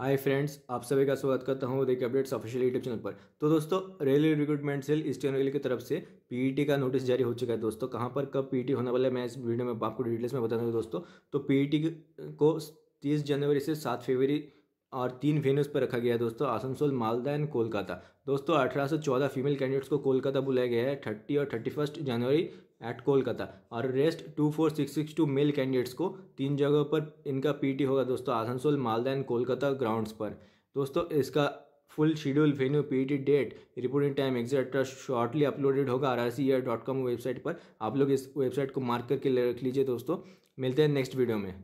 hi friends आप सभी का स्वागत करता हूँ देखिए अपडेट्स ऑफिशियल यूट्यूब चैनल पर तो दोस्तों railway recruitment cell eastern railway की तरफ से पीईटी e का नोटिस जारी हो चुका है दोस्तों कहाँ पर कब पीईटी e होने वाला है मैं इस वीडियो में आपको डिटेल्स में बता दूँगा दोस्तों तो पीईटी e को तीस जनवरी से सात फरवरी और तीन वेन्यूज़ पर रखा गया है दोस्तों आसनसोल मालदा एंड कोलकाता दोस्तों अठारह चौदह फीमेल कैंडिडेट्स को कोलकाता बुलाया गया है थर्टी और thirty first January at Kolkata और rest two four six six two male candidates को तीन जगहों पर इनका पीटी होगा दोस्तों आसनसोल मालदा एंड कोलकाता ग्राउंड्स पर दोस्तों इसका full schedule venue PT date reporting time etcetera shortly uploaded होगा आर वेबसाइट e पर आप लोग इस वेबसाइट को मार्क करके रख लीजिए दोस्तों मिलते हैं नेक्स्ट वीडियो में